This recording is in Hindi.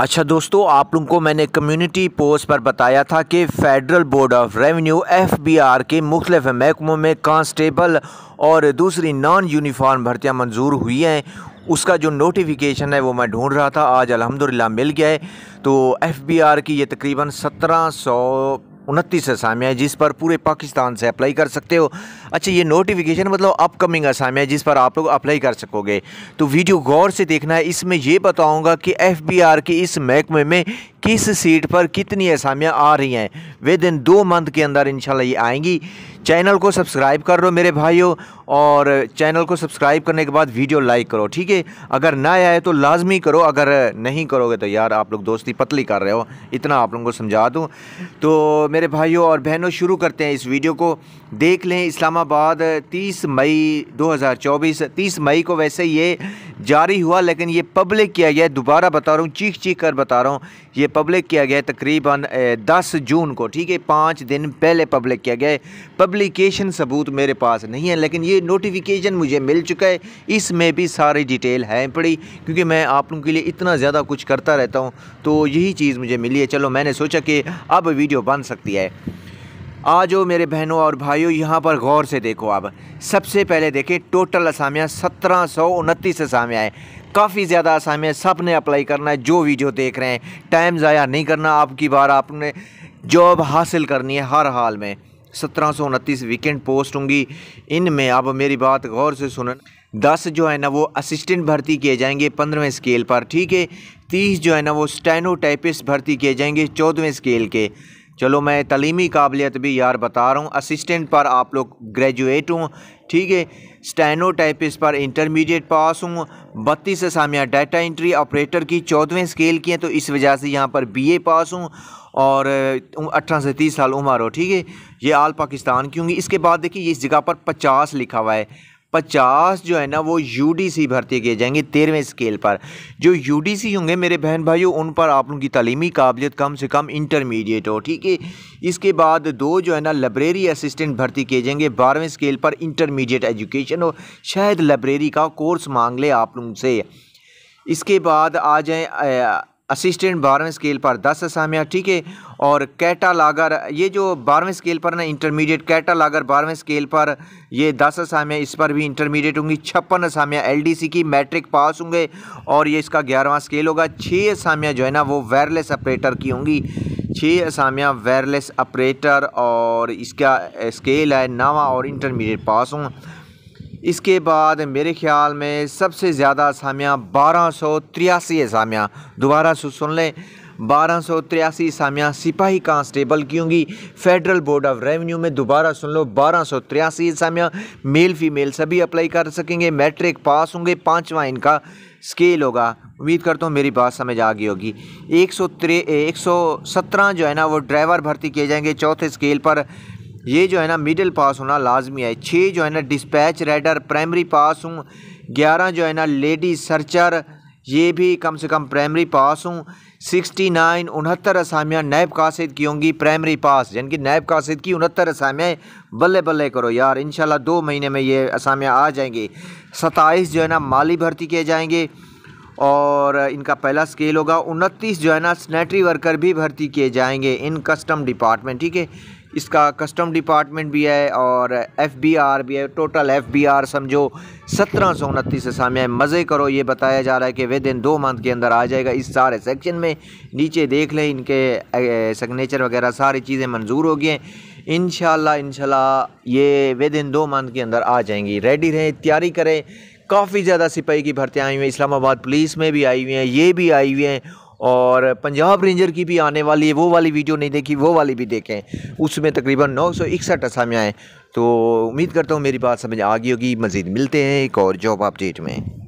अच्छा दोस्तों आप लोगों को मैंने कम्युनिटी पोस्ट पर बताया था कि federal board of revenue FBR के मुख्तफ महकमों में कांस्टेबल और दूसरी नॉन यूनिफॉर्म भर्तियां मंजूर हुई हैं उसका जो नोटिफिकेशन है वो मैं ढूंढ रहा था आज अल्हम्दुलिल्लाह मिल गया है तो एफबीआर की ये तकरीबन सत्रह सौ उनतीस असामियाँ जिस पर पूरे पाकिस्तान से अप्लाई कर सकते हो अच्छा ये नोटिफिकेशन मतलब अपकमिंग असामियाँ जिस पर आप लोग अप्लाई कर सकोगे तो वीडियो गौर से देखना है इसमें यह बताऊँगा कि एफ की इस महकमे में किस सीट पर कितनी असामियाँ आ रही हैं विद इन दो मंथ के अंदर इंशाल्लाह ये आएंगी चैनल को सब्सक्राइब कर लो मेरे भाइयों और चैनल को सब्सक्राइब करने के बाद वीडियो लाइक करो ठीक है अगर ना आए तो लाजमी करो अगर नहीं करोगे तो यार आप लोग दोस्ती पतली कर रहे हो इतना आप लोगों को समझा दूँ तो मेरे भाइयों और बहनों शुरू करते हैं इस वीडियो को देख लें इस्लामाबाद तीस मई दो हज़ार चौबीस तीस मई को वैसे ये जारी हुआ लेकिन ये पब्लिक किया गया दोबारा बता रहा हूँ चीख चीख कर बता रहा हूँ ये पब्लिक किया गया तकरीबन दस जून को ठीक है पाँच दिन पहले पब्लिक किया गया है पब्लिकेशन सबूत मेरे पास नहीं है लेकिन ये नोटिफिकेशन मुझे मिल चुका है इसमें भी सारी डिटेल है पड़ी क्योंकि मैं आप लोगों के लिए इतना ज़्यादा कुछ करता रहता हूँ तो यही चीज़ मुझे मिली है चलो मैंने सोचा कि अब वीडियो बन सकती है आ जाओ मेरे बहनों और भाइयों यहाँ पर गौर से देखो आप सबसे पहले देखें टोटल असामिया सत्रह सौ उनतीस असामियाँ है काफ़ी ज़्यादा असामिया है सब ने अप्लाई करना है जो वीडियो देख रहे हैं टाइम ज़ाया नहीं करना आपकी बार आपने जॉब हासिल करनी है हर हाल में सत्रह सौ उनतीस वीकेंड पोस्ट होंगी इनमें आप मेरी बात गौर से सुन दस जो है ना वो असिस्टेंट भर्ती किए जाएंगे पंद्रहवें स्केल पर ठीक है तीस जो है ना वो स्टेनो भर्ती किए जाएंगे चौदहवें स्केल के चलो मैं तलीमी काबिलियत भी यार बता रहा हूँ असिस्टेंट पर आप लोग ग्रेजुएट हूँ ठीक है स्टैनो टाइपिस पर इंटरमीडिएट पास हूँ बत्तीस असामिया डाटा इंट्री ऑपरेटर की चौदहवें स्केल की हैं तो इस वजह से यहाँ पर बीए पास हूँ और अठारह से तीस साल उम्र हो ठीक है ये आल पाकिस्तान की होंगी इसके बाद देखिए इस जगह पर पचास लिखा हुआ है पचास जो है ना वो यूडीसी भर्ती किए जाएंगे तेरहवें स्केल पर जो यूडीसी होंगे मेरे बहन भाइयों उन पर आप लोगों की तलीमी काबिलियत कम से कम इंटरमीडिएट हो ठीक है इसके बाद दो जो है ना लाइब्रेरी असिस्टेंट भर्ती किए जाएंगे बारहवें स्केल पर इंटरमीडिएट एजुकेशन हो शायद लाइब्रेरी का कोर्स मांग ले आप लोगों से इसके बाद आ जाए असिस्टेंट बारहवें स्केल पर दस असामियाँ ठीक है और कैटा लागर ये जो बारहवें स्केल पर ना इंटरमीडिएट कैटा लागर बारहवें स्केल पर ये दस असामियाँ इस पर भी इंटरमीडिएट होंगी छप्पन असामियाँ एलडीसी की मैट्रिक पास होंगे और ये इसका ग्यारहवा स्केल होगा छः असामियाँ जो है ना वो वायरलेस ऑपरेटर की होंगी छः असामियाँ वायरलेस ऑपरेटर और इसका स्केल है नवा और इंटरमीडिएट पास हों इसके बाद मेरे ख्याल में सबसे ज़्यादा असामियाँ बारह सौ तिरासी असामियाँ दोबारा से सुन लें बारह सौ तिरासी असामियाँ सिपाही कांस्टेबल की होंगी फेडरल बोर्ड ऑफ रेवेन्यू में दोबारा सुन लो बारह सौ तिरासी असामियाँ मेल फीमेल सभी अप्लाई कर सकेंगे मैट्रिक पास होंगे पाँचवा इनका स्केल होगा उम्मीद करता हूँ मेरी बात समझ आ गई होगी एक सौ त्रे एक सौ सत्रह जो है ना वो ड्राइवर भर्ती किए जाएंगे चौथे स्केल पर ये जो है ना मिडिल पास होना लाजमी है छः जो है ना डिस्पैच रेडर प्राइमरी पास हूँ ग्यारह जो है ना लेडी सर्चर ये भी कम से कम प्राइमरी पास हूँ सिक्सटी नाइन उनहत्तर असामियाँ नैब कासिद की होंगी प्राइमरी पास यानी कि नैब कासिद की उनहत्तर असामियाँ बल्ले बल्ले करो यार इन दो महीने में ये असामियाँ आ जाएंगी सताईस जो है ना माली भर्ती किए जाएंगे और इनका पहला स्केल होगा उनतीस जो है ना सैनिटरी वर्कर भी भर्ती किए जाएंगे इन कस्टम डिपार्टमेंट ठीक है इसका कस्टम डिपार्टमेंट भी है और एफ बी आर भी है टोटल एफ बी आर समझो सत्रह सौ उनतीस से सामने आए मज़े करो ये बताया जा रहा है कि वे दिन दो मंथ के अंदर आ जाएगा इस सारे सेक्शन में नीचे देख लें इनके सिग्नेचर वगैरह सारी चीज़ें मंजूर हो गई हैं इन शाला ये विद इन दो मंथ के अंदर आ जाएंगी रेडी रहें तैयारी करें काफ़ी ज़्यादा सिपाही की भर्तियाँ आई हुई हैं इस्लामाबाद पुलिस में भी आई हुई हैं ये भी आई हुई हैं और पंजाब रेंजर की भी आने वाली है वो वाली वीडियो नहीं देखी वो वाली भी देखें उसमें तकरीबन नौ सौ इकसठ असामियाँ हैं तो उम्मीद करता हूँ मेरी बात समझ आ गई होगी मज़ीद मिलते हैं एक और जॉब अपडेट में